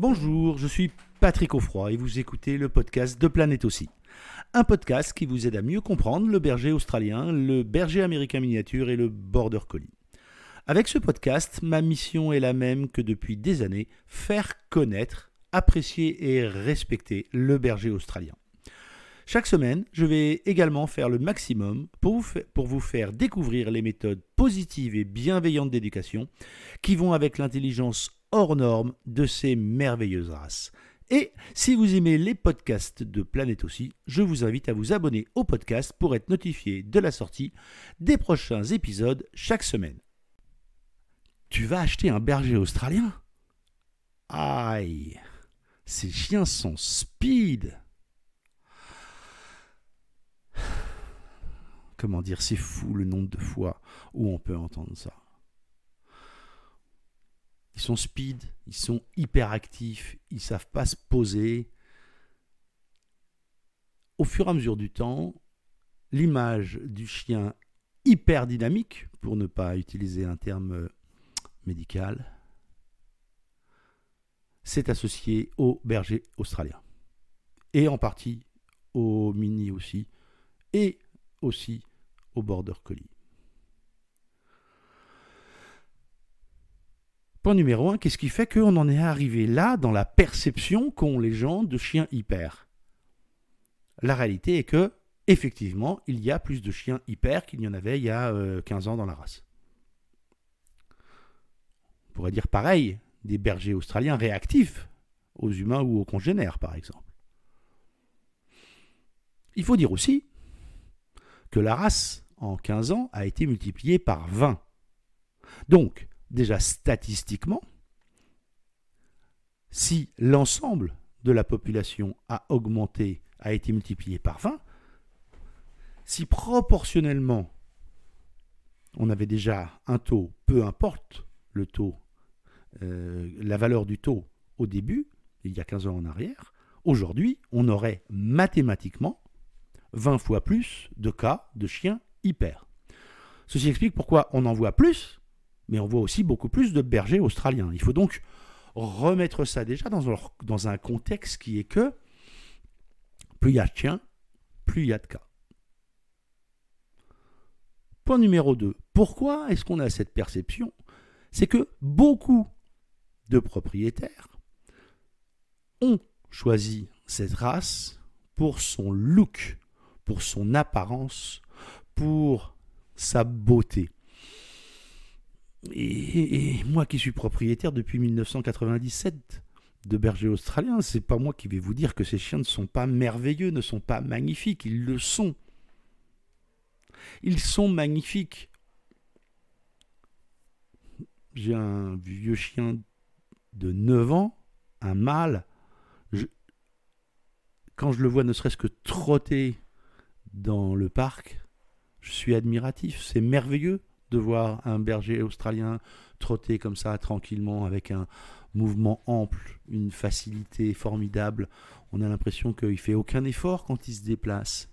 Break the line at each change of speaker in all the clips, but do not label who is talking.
Bonjour, je suis Patrick Offroy et vous écoutez le podcast de Planète aussi. Un podcast qui vous aide à mieux comprendre le berger australien, le berger américain miniature et le border collie. Avec ce podcast, ma mission est la même que depuis des années, faire connaître, apprécier et respecter le berger australien. Chaque semaine, je vais également faire le maximum pour vous, pour vous faire découvrir les méthodes positives et bienveillantes d'éducation qui vont avec l'intelligence hors norme de ces merveilleuses races. Et si vous aimez les podcasts de Planète aussi, je vous invite à vous abonner au podcast pour être notifié de la sortie des prochains épisodes chaque semaine. Tu vas acheter un berger australien Aïe Ces chiens sont speed Comment dire, c'est fou le nombre de fois où on peut entendre ça. Ils sont speed, ils sont hyperactifs, ils ne savent pas se poser. Au fur et à mesure du temps, l'image du chien hyper dynamique, pour ne pas utiliser un terme euh, médical, s'est associée au berger australien Et en partie au mini aussi, et aussi au border collie. numéro 1, qu'est-ce qui fait qu'on en est arrivé là dans la perception qu'ont les gens de chiens hyper La réalité est que, effectivement, il y a plus de chiens hyper qu'il n'y en avait il y a 15 euh, ans dans la race. On pourrait dire pareil, des bergers australiens réactifs aux humains ou aux congénères, par exemple. Il faut dire aussi que la race, en 15 ans, a été multipliée par 20. Donc, déjà statistiquement, si l'ensemble de la population a augmenté, a été multiplié par 20, si proportionnellement on avait déjà un taux, peu importe le taux, euh, la valeur du taux au début, il y a 15 ans en arrière, aujourd'hui on aurait mathématiquement 20 fois plus de cas de chiens hyper. Ceci explique pourquoi on en voit plus mais on voit aussi beaucoup plus de bergers australiens. Il faut donc remettre ça déjà dans, un contexte qui est que plus il y a de chiens, plus il y a de cas. Point numéro 2. Pourquoi est-ce qu'on a cette perception C'est que beaucoup de propriétaires ont choisi cette race pour son look, pour son apparence, pour sa beauté et, moi qui suis propriétaire depuis 1997 de bergers australiens, c'est pas moi qui vais vous dire que ces chiens ne sont pas merveilleux, ne sont pas magnifiques, ils le sont. Ils sont magnifiques. J'ai un vieux chien de 9 ans, un mâle. Quand je le vois ne serait-ce que trotter dans le parc, je suis admiratif, c'est merveilleux de voir un berger australien trotter comme ça tranquillement avec un mouvement ample, une facilité formidable. On a l'impression qu'il fait aucun effort quand il se déplace.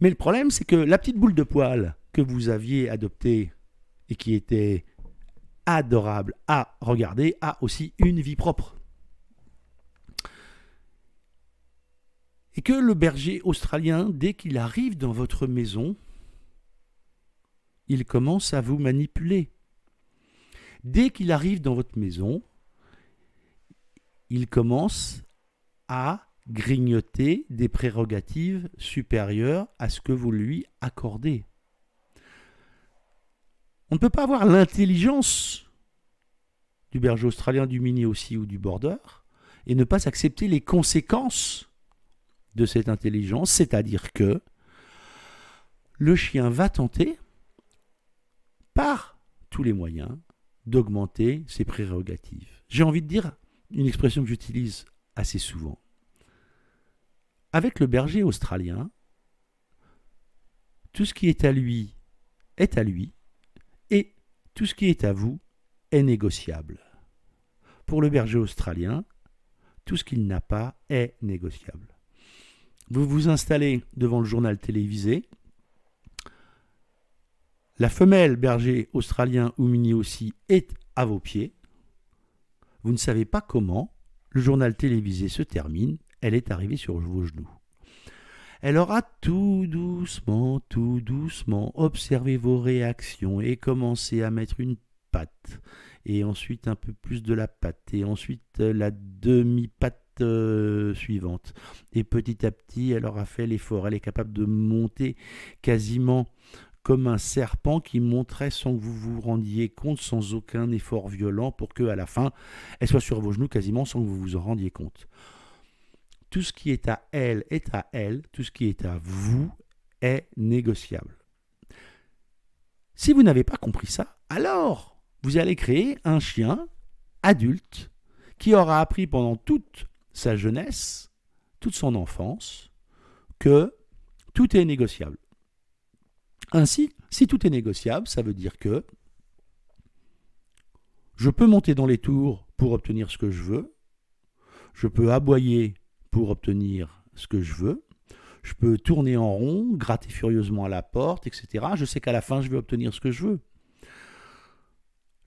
Mais le problème, c'est que la petite boule de poil que vous aviez adoptée et qui était adorable à regarder a aussi une vie propre. et que le berger australien, dès qu'il arrive dans votre maison, il commence à vous manipuler. Dès qu'il arrive dans votre maison, il commence à grignoter des prérogatives supérieures à ce que vous lui accordez. On ne peut pas avoir l'intelligence du berger australien, du mini aussi ou du border et ne pas accepter les conséquences de cette intelligence, c'est-à-dire que le chien va tenter, par tous les moyens, d'augmenter ses prérogatives. J'ai envie de dire une expression que j'utilise assez souvent. Avec le berger australien, tout ce qui est à lui est à lui, et tout ce qui est à vous est négociable. Pour le berger australien, tout ce qu'il n'a pas est négociable vous vous installez devant le journal télévisé. La femelle berger australien ou mini aussi est à vos pieds. Vous ne savez pas comment. Le journal télévisé se termine. Elle est arrivée sur vos genoux. Elle aura tout doucement, tout doucement observé vos réactions et commencé à mettre une patte, et ensuite un peu plus de la patte, et ensuite la demi-patte euh, suivante. Et petit à petit, elle aura fait l'effort. Elle est capable de monter quasiment comme un serpent qui monterait sans que vous vous rendiez compte, sans aucun effort violent, pour que à la fin, elle soit sur vos genoux quasiment sans que vous vous en rendiez compte. Tout ce qui est à elle est à elle, tout ce qui est à vous est négociable. Si vous n'avez pas compris ça, alors vous allez créer un chien adulte qui aura appris pendant toute sa jeunesse, toute son enfance, que tout est négociable. Ainsi, si tout est négociable, ça veut dire que je peux monter dans les tours pour obtenir ce que je veux, je peux aboyer pour obtenir ce que je veux, je peux tourner en rond, gratter furieusement à la porte, etc. Je sais qu'à la fin, je vais obtenir ce que je veux.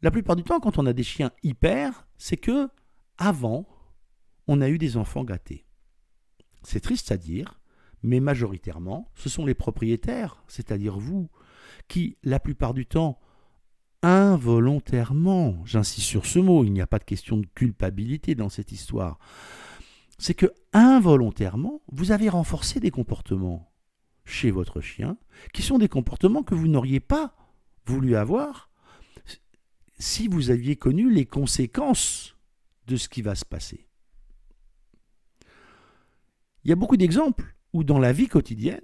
La plupart du temps, quand on a des chiens hyper, c'est que avant, on a eu des enfants gâtés. C'est triste à dire, mais majoritairement, ce sont les propriétaires, c'est-à-dire vous, qui, la plupart du temps, involontairement, j'insiste sur ce mot, il n'y a pas de question de culpabilité dans cette histoire, c'est que involontairement, vous avez renforcé des comportements chez votre chien qui sont des comportements que vous n'auriez pas voulu avoir si vous aviez connu les conséquences de ce qui va se passer. Il y a beaucoup d'exemples où dans la vie quotidienne,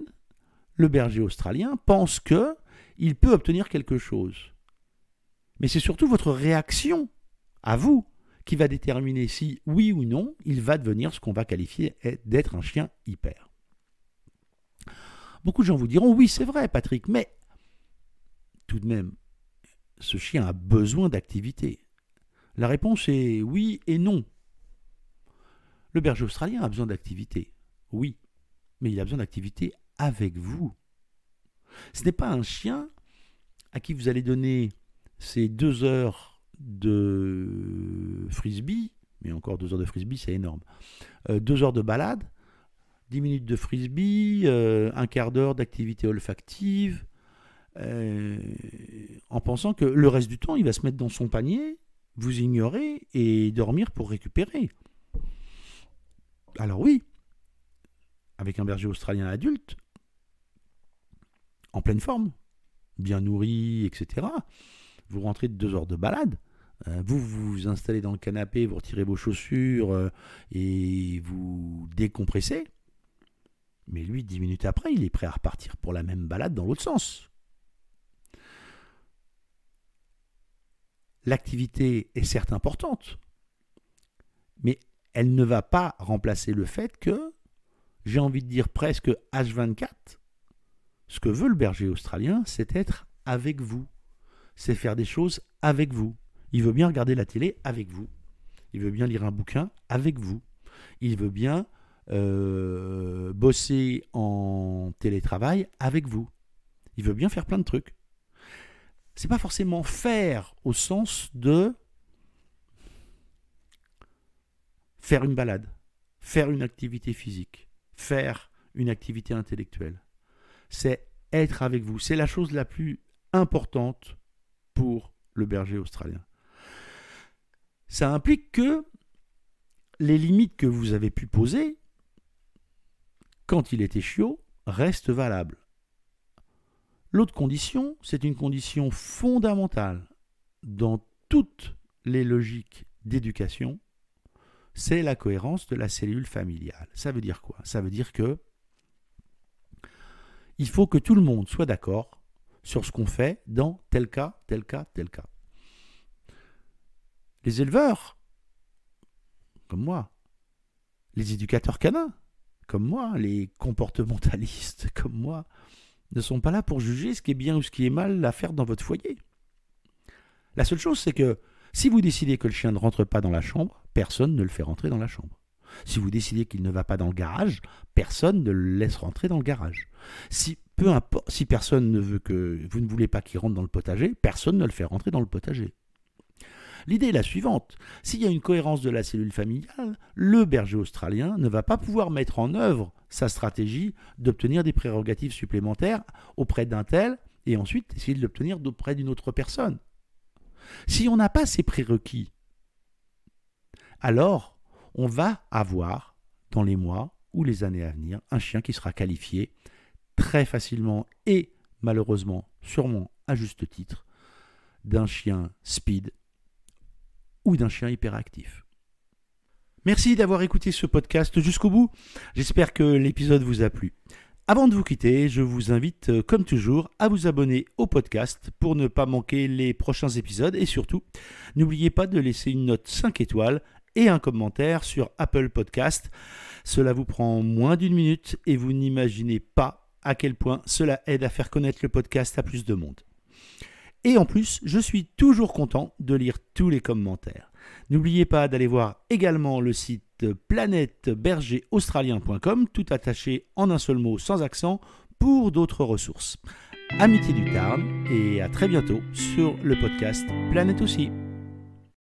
le berger australien pense que il peut obtenir quelque chose. Mais c'est surtout votre réaction à vous qui va déterminer si oui ou non il va devenir ce qu'on va qualifier d'être un chien hyper. Beaucoup de gens vous diront oui c'est vrai Patrick, mais tout de même, ce chien a besoin d'activité. La réponse est oui et non. Le berger australien a besoin d'activité oui, mais il a besoin d'activité avec vous. Ce n'est pas un chien à qui vous allez donner ces deux heures de frisbee, mais encore deux heures de frisbee, c'est énorme, euh, deux heures de balade, dix minutes de frisbee, euh, un quart d'heure d'activité olfactive, euh, en pensant que le reste du temps, il va se mettre dans son panier, vous ignorer et dormir pour récupérer. Alors oui, avec un berger australien adulte, en pleine forme, bien nourri, etc. Vous rentrez de deux heures de balade, euh, vous, vous installez dans le canapé, vous retirez vos chaussures euh, et vous décompressez. Mais lui, dix minutes après, il est prêt à repartir pour la même balade dans l'autre sens. L'activité est certes importante, mais elle ne va pas remplacer le fait que j'ai envie de dire presque H24, ce que veut le berger australien, c'est être avec vous. C'est faire des choses avec vous. Il veut bien regarder la télé avec vous. Il veut bien lire un bouquin avec vous. Il veut bien euh, bosser en télétravail avec vous. Il veut bien faire plein de trucs. C'est pas forcément faire au sens de faire une balade, faire une activité physique, faire une activité intellectuelle. C'est être avec vous. C'est la chose la plus importante pour le berger australien. Ça implique que les limites que vous avez pu poser, quand il était chiot, restent valables. L'autre condition, c'est une condition fondamentale dans toutes les logiques d'éducation, c'est la cohérence de la cellule familiale. Ça veut dire quoi Ça veut dire que il faut que tout le monde soit d'accord sur ce qu'on fait dans tel cas, tel cas, tel cas. Les éleveurs, comme moi, les éducateurs canins, comme moi, les comportementalistes, comme moi, ne sont pas là pour juger ce qui est bien ou ce qui est mal à faire dans votre foyer. La seule chose, c'est que si vous décidez que le chien ne rentre pas dans la chambre, personne ne le fait rentrer dans la chambre. Si vous décidez qu'il ne va pas dans le garage, personne ne le laisse rentrer dans le garage. Si peu importe, si personne ne veut que vous ne voulez pas qu'il rentre dans le potager, personne ne le fait rentrer dans le potager. L'idée est la suivante. S'il y a une cohérence de la cellule familiale, le berger australien ne va pas pouvoir mettre en œuvre sa stratégie d'obtenir des prérogatives supplémentaires auprès d'un tel et ensuite essayer de l'obtenir auprès d'une autre personne. Si on n'a pas ces prérequis, alors on va avoir dans les mois ou les années à venir un chien qui sera qualifié très facilement et malheureusement sûrement à juste titre d'un chien speed ou d'un chien hyperactif. Merci d'avoir écouté ce podcast jusqu'au bout. J'espère que l'épisode vous a plu. Avant de vous quitter, je vous invite, euh, comme toujours, à vous abonner au podcast pour ne pas manquer les prochains épisodes et surtout, n'oubliez pas de laisser une note 5 étoiles et un commentaire sur Apple Podcast. Cela vous prend moins d'une minute et vous n'imaginez pas à quel point cela aide à faire connaître le podcast à plus de monde. Et en plus, je suis toujours content de lire tous les commentaires. N'oubliez pas d'aller voir également le site planètebergeraustralien.com, tout attaché en un seul mot sans accent, pour d'autres ressources. Amitié du Tarn et à très bientôt sur le podcast Planète aussi.